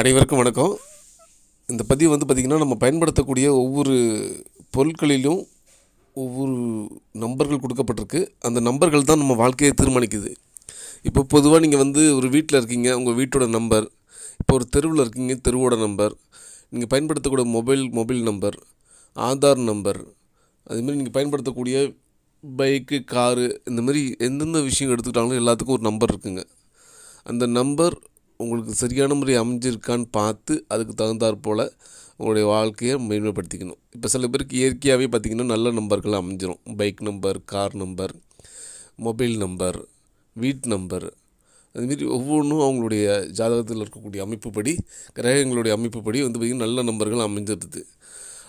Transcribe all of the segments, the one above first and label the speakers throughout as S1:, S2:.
S1: அனைவருக்கும் வணக்கம் இந்த பதிவு வந்து பார்த்திங்கன்னா நம்ம பயன்படுத்தக்கூடிய ஒவ்வொரு பொருட்களிலும் ஒவ்வொரு நம்பர்கள் கொடுக்கப்பட்டிருக்கு அந்த நம்பர்கள் தான் நம்ம வாழ்க்கையை தீர்மானிக்குது இப்போ பொதுவாக நீங்கள் வந்து ஒரு வீட்டில் இருக்கீங்க உங்கள் வீட்டோட நம்பர் இப்போ ஒரு தெருவில் இருக்கீங்க தெருவோட நம்பர் நீங்கள் பயன்படுத்தக்கூடிய mobile mobile number Aadhaar number அதுமாரி நீங்கள் பயன்படுத்தக்கூடிய பைக்கு காரு இந்தமாரி எந்தெந்த விஷயம் எடுத்துக்கிட்டாங்களோ எல்லாத்துக்கும் ஒரு நம்பர் இருக்குங்க அந்த நம்பர் உங்களுக்கு சரியான முறை அமைஞ்சிருக்கான்னு பார்த்து அதுக்கு தகுந்தாற் போல் உங்களுடைய வாழ்க்கையை மேன்மைப்படுத்திக்கணும் இப்போ சில பேருக்கு இயற்கையாகவே பார்த்திங்கன்னா நல்ல நம்பர்கள் அமைஞ்சிரும் bike number car number mobile number வீட் நம்பர் அதுமாரி ஒவ்வொன்றும் அவங்களுடைய ஜாதகத்தில் இருக்கக்கூடிய அமைப்புப்படி கிரகங்களுடைய அமைப்புப்படி வந்து பார்த்திங்கன்னா நல்ல நம்பர்கள் அமைஞ்சிருது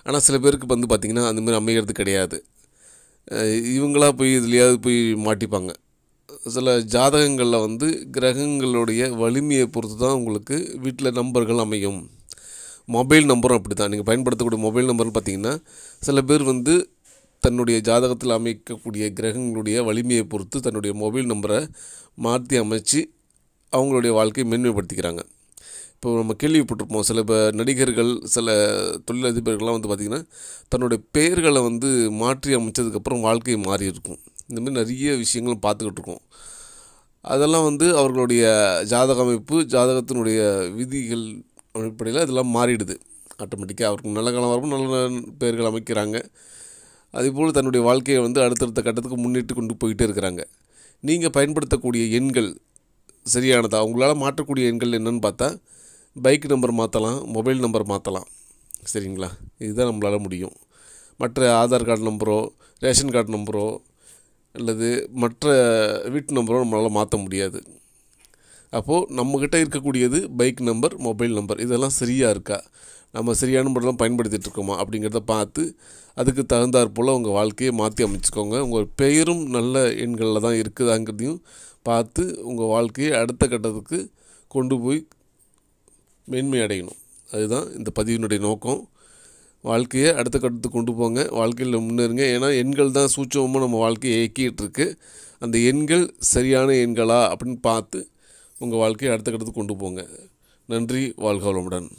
S1: ஆனால் சில பேருக்கு வந்து பார்த்திங்கன்னா அந்தமாதிரி அமைகிறது கிடையாது இவங்களாக போய் இதுலையாவது போய் மாட்டிப்பாங்க சில ஜாதகங்களில் வந்து கிரகங்களுடைய வலிமையை பொறுத்து தான் உங்களுக்கு வீட்டில் நம்பர்கள் அமையும் மொபைல் நம்பரும் அப்படி தான் நீங்கள் பயன்படுத்தக்கூடிய மொபைல் நம்பர்னு பார்த்தீங்கன்னா சில பேர் வந்து தன்னுடைய ஜாதகத்தில் அமைக்கக்கூடிய கிரகங்களுடைய வலிமையை பொறுத்து தன்னுடைய மொபைல் நம்பரை மாற்றி அமைச்சு அவங்களுடைய வாழ்க்கையை மேன்மைப்படுத்திக்கிறாங்க இப்போ நம்ம கேள்விப்பட்டிருப்போம் சில நடிகர்கள் சில தொழிலதிபர்கள்லாம் வந்து பார்த்திங்கன்னா தன்னுடைய பெயர்களை வந்து மாற்றி அமைச்சதுக்கப்புறம் வாழ்க்கை மாறி இருக்கும் மாதிரி நிறைய விஷயங்களும் பார்த்துக்கிட்டு இருக்கோம் அதெல்லாம் வந்து அவர்களுடைய ஜாதக அமைப்பு ஜாதகத்தினுடைய விதிகள் அடிப்படையில் இதெல்லாம் மாறிடுது ஆட்டோமேட்டிக்காக அவருக்கு நல்ல காலம் வரும் நல்ல பெயர்கள் அமைக்கிறாங்க அதேபோல் தன்னுடைய வாழ்க்கையை வந்து அடுத்தடுத்த கட்டத்துக்கு முன்னிட்டு கொண்டு போயிட்டே இருக்கிறாங்க நீங்கள் பயன்படுத்தக்கூடிய எண்கள் சரியானதா உங்களால் மாற்றக்கூடிய எண்கள் என்னென்னு பார்த்தா பைக் நம்பர் மாற்றலாம் மொபைல் நம்பர் மாற்றலாம் சரிங்களா இதுதான் நம்மளால் முடியும் மற்ற ஆதார் கார்டு நம்பரோ ரேஷன் கார்டு நம்பரோ அல்லது மற்ற வீட்டு நம்பரோ நம்மளால் மாற்ற முடியாது அப்போது நம்மக்கிட்ட இருக்கக்கூடியது பைக் நம்பர் மொபைல் நம்பர் இதெல்லாம் சரியாக இருக்கா நம்ம சரியான முறையெல்லாம் பயன்படுத்திகிட்டு இருக்கோமா அப்படிங்கிறத பார்த்து அதுக்கு தகுந்தாற் போல் உங்கள் வாழ்க்கையை மாற்றி அமைச்சுக்கோங்க உங்கள் பெயரும் நல்ல எண்களில் தான் இருக்குதாங்கிறதையும் பார்த்து உங்கள் வாழ்க்கையை அடுத்த கட்டத்துக்கு கொண்டு போய் மேன்மை அடையணும் அதுதான் இந்த பதிவினுடைய நோக்கம் வாழ்க்கையை அடுத்த கட்டத்துக்கு கொண்டு போங்க வாழ்க்கையில் முன்னேறுங்க ஏன்னா எண்கள் தான் சூட்சமாக நம்ம வாழ்க்கையை இயக்கிகிட்ருக்கு அந்த எண்கள் சரியான எண்களா அப்படின்னு பார்த்து உங்கள் வாழ்க்கையை அடுத்த கட்டத்துக்கு கொண்டு போங்க நன்றி வாழ்க வளமுடன்